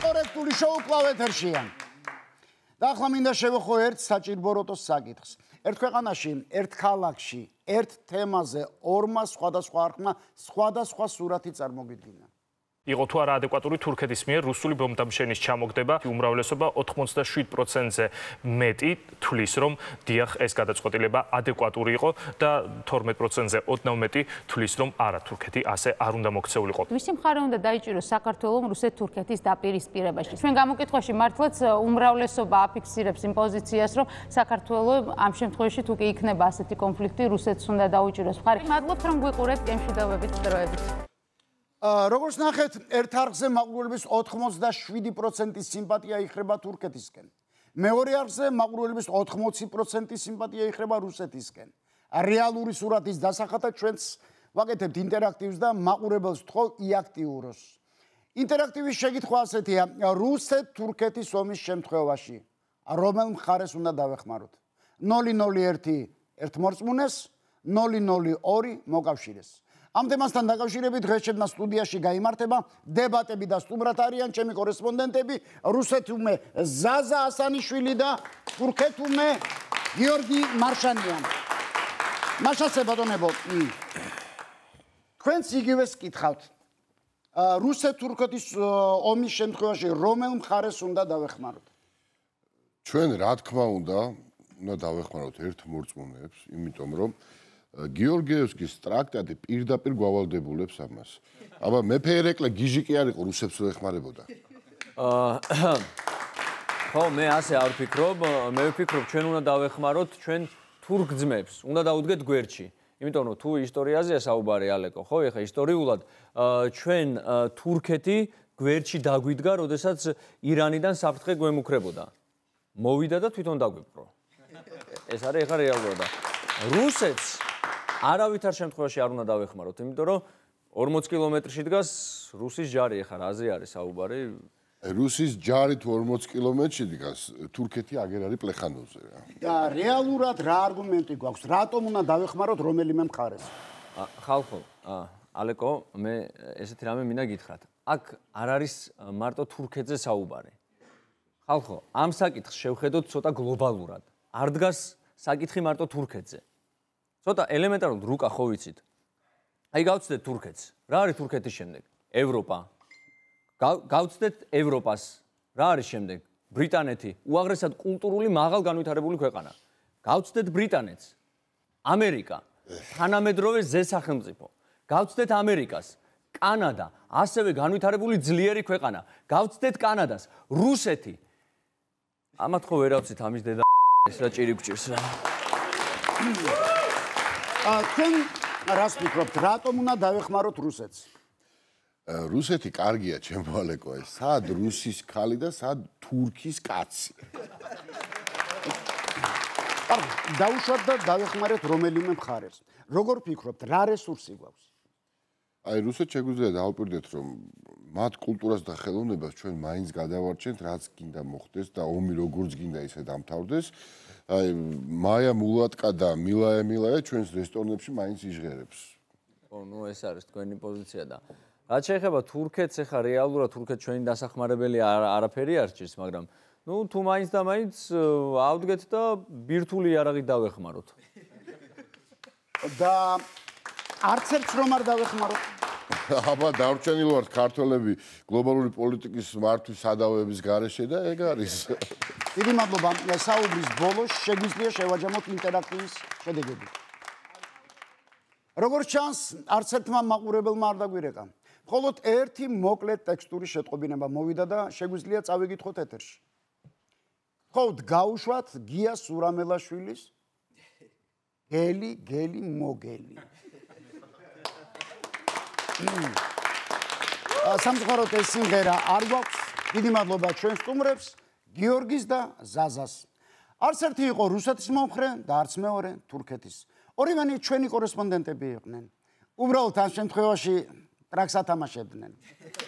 კორექტული შოუ კლავ ეთერშიან. და ახლა მინდა შევეხო ერთ საჭირბო როტოს საკითხს. ერთ ქვეყანაში, ერთ ქალაქში, ერთ თემაზე ორმა სხვადასხვა არხმა სხვადასხვა სურათი წარმოგიდგინა. იყო თუ არა ადეკვატური თურქეთის მიერ რუსული ბომბდამშენის ჩამოგდება უმრავლესობა 87%-ზე მეტი თulis რომ დიახ ეს გადაწყვეტილება ადეკვატური იყო და 12%-ზე 29-ი თulis რომ არა თურქეთი ასე არ უნდა მოქცეულიყო. ვისი მხარე უნდა დაიჭიროს საქართველოს რუსეთ-თურქეთის დაპირისპირებაში? ჩვენ გამოკითხვაში მართლაც უმრავლესობა აფიქსირებს იმ პოზიციას რომ საქართველო ამ შემთხვევაში თუ კი იქნება ასეთი კონფლიქტი რუსეთს უნდა დაუჭიროს მხარი. მადლობთ რომ გვიყურებთ კემშვიდობებით დროებით. როგორც ნახეთ, ერთ არხზე მაყურებლების 87% სიმპათია იხრება თურქეთისკენ. მეორე არხზე მაყურებლების 80% სიმპათია იხრება რუსეთისკენ. რეალური სურათის დასახათა ჩვენს ვაკეთებთ ინტერაქტივს და მაყურებელს თხოვ იაქტიუროს. ინტერაქტივის შეკითხვა ასეთია: რუსეთ-თურქეთის ომის შემთხვევაში რომელ მხარეს უნდა დავეხმაროთ? 001 ერთ მორწმუნეს, 002 მოკავშირეს. 001 ამ თემასთან დაკავშირებით დღეს ჩემთან სტუდიაში გამართება დებატები და სტუმრად არიან ჩემი კორესპონდენტები რუსეთუმე ზაზა ასანიშვილი და თურქეთუმე გიორგი მარშანიანი მაშასე ბატონებო თქვენ სიგივეს კითხავთ რუსეთ-თურქეთის ომის შემთხვევაში რომელ მხარეს უნდა დავეხმაროთ ჩვენ რა თქმა უნდა უნდა დავეხმაროთ ერთ მორწმუნეებს იმიტომ რომ გიორგიევსკის ტრაქტატი პირდაპირ გვავალდებულებს ამას. აბა მეფე ერეკლე გიჟიკი არ იყო რუსებს რო ეხმარებოდა. აა ხო მე ასე არ ვფიქრობ, მე ვფიქრობ ჩვენ უნდა დავეხმაროთ ჩვენ თურქძმებს, უნდა დაუდგეთ გვერდში. იმიტომ რომ თუ ისტორიაზეა საუბარი ალეკო, ხო, ეხა ისტორიულად ჩვენ თურქეთი გვერდში დაგვიდგა, როდესაც ირანიდან საფრთხე გვემუქრებოდა. მოვიდა და თვითონ დაგვიპყრო. ეს არის ეხა რეალობა. რუსეთს არავითარ შემთხვევაში არ უნდა დავეხმაროთ, იმიტომ რომ 40 კილომეტრში დგას რუსის ჯარი, ახლა რაზე არის საუბარი? რუსის ჯარი თუ 40 კილომეტრში დგას, თურქეთი აგერ არის პლეხანოზე რა. და რეალურად რა არგუმენტი გვაქვს? რატომ უნდა დავეხმაროთ რომელიმე მხარეს? ხალხო, ა ალეკო, მე ესეთი რამე მინდა გითხრათ. აქ არ არის მარტო თურქეთზე საუბარი. ხალხო, ამ საკითხს შევხედოთ ცოტა გლობალურად. არ დგას საკითხი მარტო თურქეთზე. ცოტა ელემენტარულად რუკა ხო ვიცით? აი გავცდეთ თურქეთს. რა არის თურქეთის შემდეგ? ევროპა. გავცდეთ ევროპას. რა არის შემდეგ? ბრიტანეთი, უაღრესად კულტურული მაღალ განვითარებული ქვეყანა. გავცდეთ ბრიტანეთს. ამერიკა, თანამედროვე ზესახელმწიფო. გავცდეთ ამერიკას, კანადა, ასევე განვითარებული ძლიერი ქვეყანა. გავცდეთ კანადას, რუსეთი. ამათ ხო ვერავცით ამის დედა ეს რა ჭირი გჭირს რა. თქვენ რას ვფიქრობთ, რატომ უნდა დაвихმაროთ რუსეთს? რუსეთი კარგია, ჩემო ალეკო, ეს სად რუსის ხალი და სად თურქის კაცი. აბა, დაუშვათ და დაвихმაროთ რომელიმე მხარეს. როგორ ფიქრობთ, რა რესურსი გვაქვს? აი რუსეთ შეგვიძლია დაუპირდეთ რომ მათ კულტურას და ხელოვნებას ჩვენ მაინც გადავარჩენთ, რაც გინდა მოხდეს და ომი როგორც გინდა ისე დამთავრდეს. აი, მაია მულატკა და მილაე მილაე ჩვენს რესტორნებში მაინც იჟღერებს. ხო, ნუ ეს არის თქვენი პოზიცია და რაც შეიძლება თურქეთს ახლა რეალურად თურქეთ ჩვენი დასახმარებელი არაფერი არ ჭირს, მაგრამ ნუ თუ მაინც და მაინც ავდგეთ და ბირთული იარაღი დავეხმაროთ. და არც ერთს რომ არ დავეხმაროთ. აბა დარჩენილ ვართ ქართველები გლობალური პოლიტიკის მართვის სადავეების გარეშე და ეგ არის. დიდი მადლობა საუბრის ბოლოს შეგვიძლია შევაჯამოთ ინტერაქტივის შედეგები. როგორც ჩანს, არც ერთმა მაყურებელმა არ დაგვირეკა. მხოლოდ ერთი მოკლე ტექსტური შეტყობინება მოვიდა და შეგვიძლია წავიკითხოთ ეთერში. ხოდ გაუშვათ გია სურამელაშვილის გელი გელი მოგელი. სამწუხაროდ ეს სიმღერა არ გვაქვს დიდი მადლობა ჩვენ სტუმრებს გიორგის და ზაზას არც ერთი იყო რუსეთის მომხრე და არც მეორე თურქეთის ორივენი ჩვენი კორესპონდენტები იყვნენ უბრალოდ ამ შემთხვევაში პრაქსა თამაშებდნენ